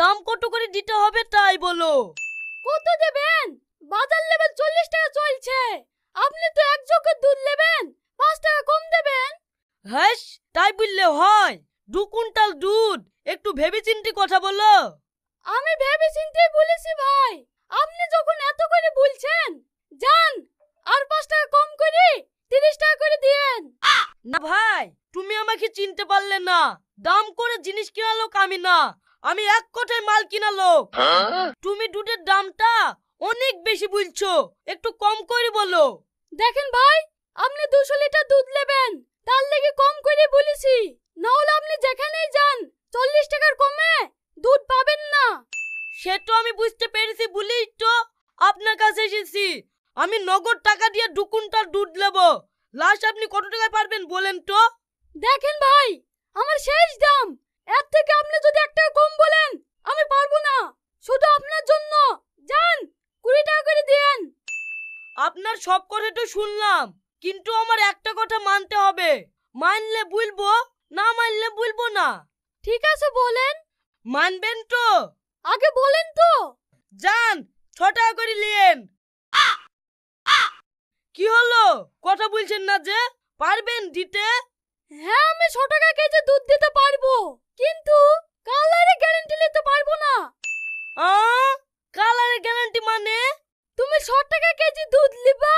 দাম কত করে দিতে হবে তাই বলো কত দেবেন বাজার নেবেন চল্লিশ টাকা চলছে আপনি তো এক চোখের দুধ নেবেন পাঁচ টাকা কম দেবেন হ্যাঁ তাই বললে হয় দু কুইন্টাল দুধ একটু ভেবেচিন্তে কথা বলো আমি চিন্তে বলেছি ভাই আপনি যখন এত করে বলছেন যান আর পাঁচ টাকা কম করে তিরিশ টাকা করে দিয়েন না ভাই তুমি আমাকে চিনতে পারলে না দাম করে জিনিস কিনালো আমি না আমি এক কোটায় মাল কিনালো হ্যাঁ? তুমি দুধের দামটা অনেক বেশি বলছো একটু কম করে বলো দেখেন ভাই আপনি দুশো লিটার দুধ নেবেন তার লেগে কম করে বলেছি নাহলে আপনি যেখানেই যান চল্লিশ টাকার কমে দুধ পাবেন না সে তো আমি বুঝতে পেরেছি বলি তো আপনার কাছে এসেছি আমি নগদ টাকা দিয়ে দু কুইন্টাল দুধ নেব লাস্ট আপনি কত টাকায় পারবেন বলেন তো দেখেন ভাই আমার শেষ দাম এর থেকে আপনি যদি একটা আপনার সব কথা তো শুনলাম কিন্তু আমার একটা কথা মানতে হবে মানলে বুলবো না মানলে বুলবো না ঠিক আছে বলেন মানবেন তো আগে বলেন তো যান ছটা করে নিয়েন কি হলো কথা বলছেন না যে পারবেন দিতে হ্যাঁ আমি ছ টাকা কেজি দুধ দিতে পারবো ষাট টাকা কেজি দুধ লিবা